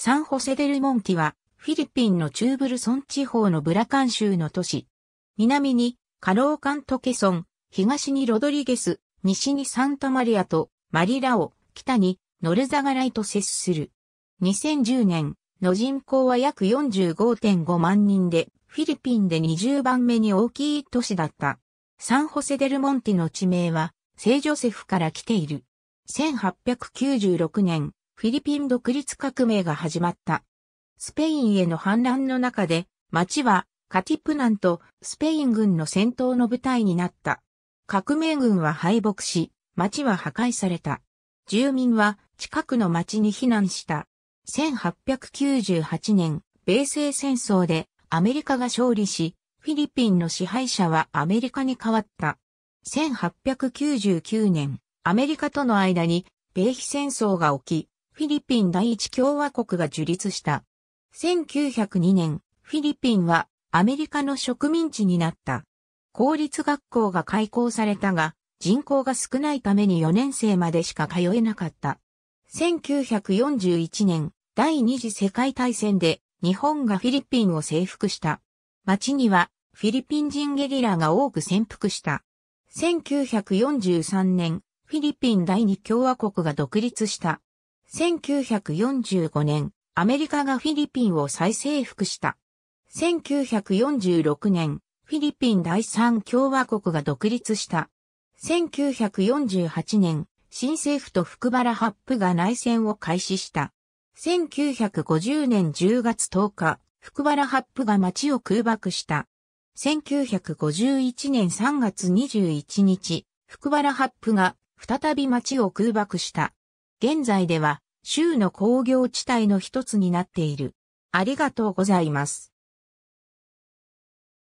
サンホセデルモンティは、フィリピンのチューブルソン地方のブラカン州の都市。南に、カローカントケソン、東にロドリゲス、西にサンタマリアとマリラオ、北にノルザガライと接する。2010年の人口は約45.5万人で、フィリピンで20番目に大きい都市だった。サンホセデルモンティの地名は、聖ジョセフから来ている。1896年、フィリピン独立革命が始まった。スペインへの反乱の中で、町はカティプナンとスペイン軍の戦闘の舞台になった。革命軍は敗北し、町は破壊された。住民は近くの町に避難した。1898年、米西戦争でアメリカが勝利し、フィリピンの支配者はアメリカに変わった。1899年、アメリカとの間に米非戦争が起き、フィリピン第一共和国が樹立した。1902年、フィリピンはアメリカの植民地になった。公立学校が開校されたが、人口が少ないために4年生までしか通えなかった。1941年、第二次世界大戦で日本がフィリピンを征服した。町にはフィリピン人ゲリラが多く潜伏した。1943年、フィリピン第二共和国が独立した。1945年、アメリカがフィリピンを再征服した。1946年、フィリピン第三共和国が独立した。1948年、新政府と福原八部が内戦を開始した。1950年10月10日、福原八部が町を空爆した。1951年3月21日、福原八部が再び町を空爆した。現在では州の工業地帯の一つになっている。ありがとうございます。